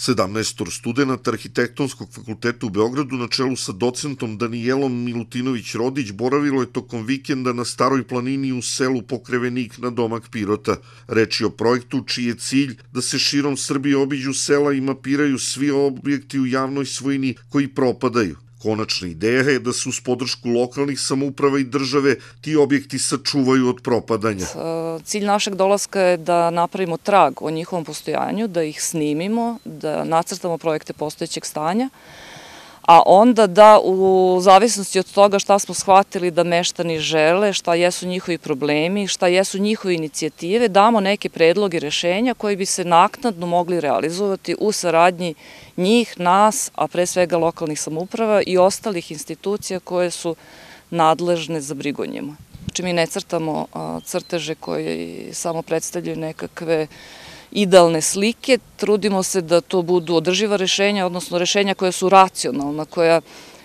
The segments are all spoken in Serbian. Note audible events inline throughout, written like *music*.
17 studenta Arhitektonskog fakulteta u Beogradu na čelu sa docentom Danijelom Milutinović-Rodić boravilo je tokom vikenda na Staroj planini u selu Pokrevenik na domak Pirota. Reč je o projektu čiji je cilj da se širom Srbije obiđu sela i mapiraju svi objekti u javnoj svojini koji propadaju. Konačna ideja je da se uz podršku lokalnih samouprava i države ti objekti sačuvaju od propadanja. E, cilj našeg dolaska je da napravimo trag o njihovom postojanju, da ih snimimo, da nacrtamo projekte postojećeg stanja, a onda da u zavisnosti od toga šta smo shvatili da meštani žele, šta jesu njihovi problemi, šta jesu njihove inicijative, damo neke predloge rešenja koji bi se naknadno mogli realizovati u saradnji njih, nas, a pre svega lokalnih samuprava i ostalih institucija koje su nadležne za brigu njima. Znači mi ne crtamo crteže koji samo predstavljaju nekakve idealne slike, trudimo se da to budu održiva rešenja, odnosno rešenja koja su racionalna, koja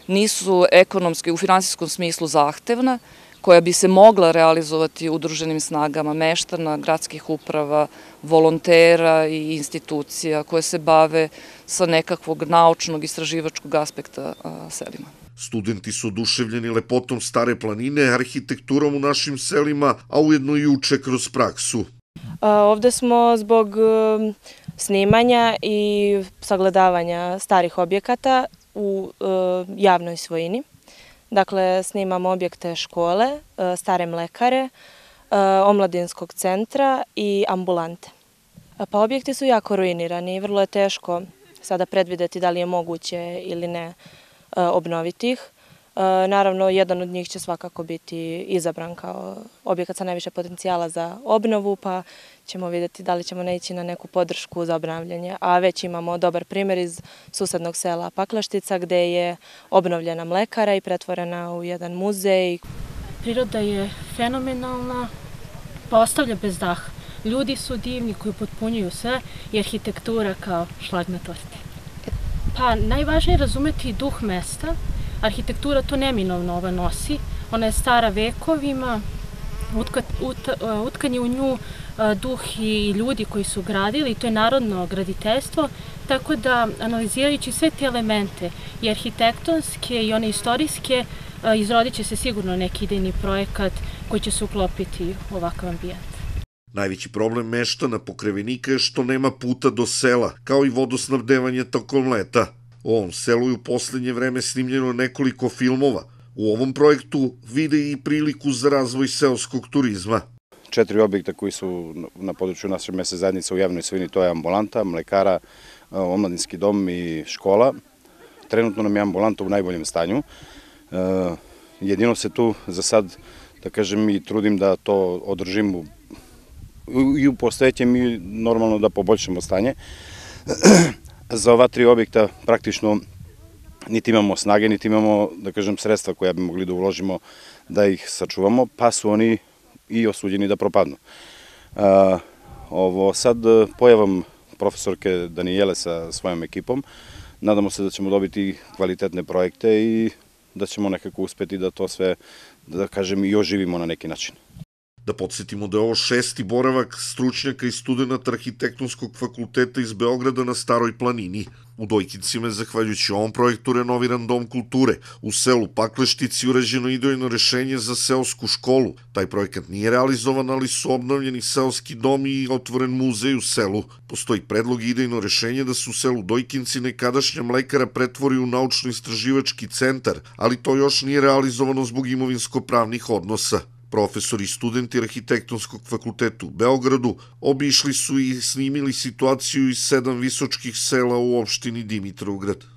nisu ekonomski u finansijskom smislu zahtevna, koja bi se mogla realizovati udruženim snagama meštana, gradskih uprava, volontera i institucija koje se bave sa nekakvog naučnog istraživačkog aspekta selima. Studenti su oduševljeni lepotom stare planine, arhitekturom u našim selima, a ujedno i uče kroz praksu. Ovde smo zbog um, snimanja i sagledavanja starih objekata u um, javnoj svojini. Dakle, snimamo objekte škole, uh, stare mlekare, uh, omladinskog centra i ambulante. Pa objekti su jako ruinirani i vrlo je teško sada predvideti da li je moguće ili ne uh, obnoviti ih. E, naravno, jedan od njih će svakako biti izabran kao objekat sa najviše potencijala za obnovu, pa ćemo vidjeti da li ćemo ići na neku podršku za obnavljanje. A već imamo dobar primjer iz susednog sela Paklaštica, gde je obnovljena mlekara i pretvorena u jedan muzej. Priroda je fenomenalna, pa ostavlja bez daha. Ljudi su divni koji potpunjuju sve i arhitektura kao šlag na torti. Pa najvažnije je razumeti duh mesta, Arhitektura to neminovno ova nosi. Ona je stara vekovima, utka, ut, e, utkan je u nju e, duh i ljudi koji su gradili, to je narodno graditeljstvo, tako da analizirajući sve te elemente i arhitektonske i one istorijske, e, izrodit će se sigurno neki idejni projekat koji će se uklopiti u ovakav ambijent. Najveći problem meštana pokrevenika je što nema puta do sela, kao i vodosnabdevanje tokom leta. O ovom selu je u poslednje vreme snimljeno nekoliko filmova. U ovom projektu vide i priliku za razvoj seoskog turizma. Četiri objekta koji su na području naše mese zajednice u javnoj svini, to je ambulanta, mlekara, e, omladinski dom i škola. Trenutno nam je ambulanta u najboljem stanju. E, jedino se tu za sad, da kažem, i trudim da to održim i u postojećem i normalno da poboljšamo stanje. *clears throat* Za ova tri objekta praktično niti imamo snage, niti imamo, da kažem, sredstva koja bi mogli da uložimo da ih sačuvamo, pa su oni i osuđeni da propadnu. ovo, sad e, pojavom profesorke Danijele sa svojom ekipom, nadamo se da ćemo dobiti kvalitetne projekte i da ćemo nekako uspeti da to sve, da kažem, i oživimo na neki način. Da podsjetimo da je ovo šesti boravak stručnjaka i studenta Arhitektonskog fakulteta iz Beograda na Staroj planini. U Dojkincima je zahvaljujući ovom projektu renoviran dom kulture. U selu Pakleštici urađeno idejno rešenje za seosku školu. Taj projekat nije realizovan, ali su obnovljeni seoski dom i otvoren muzej u selu. Postoji predlog i idejno rešenje da se u selu Dojkinci nekadašnja mlekara pretvori u naučno-istraživački centar, ali to još nije realizovano zbog imovinsko-pravnih odnosa. Profesori i studenti Arhitektonskog fakulteta u Beogradu obišli su i snimili situaciju iz sedam visočkih sela u opštini Dimitrovgrad.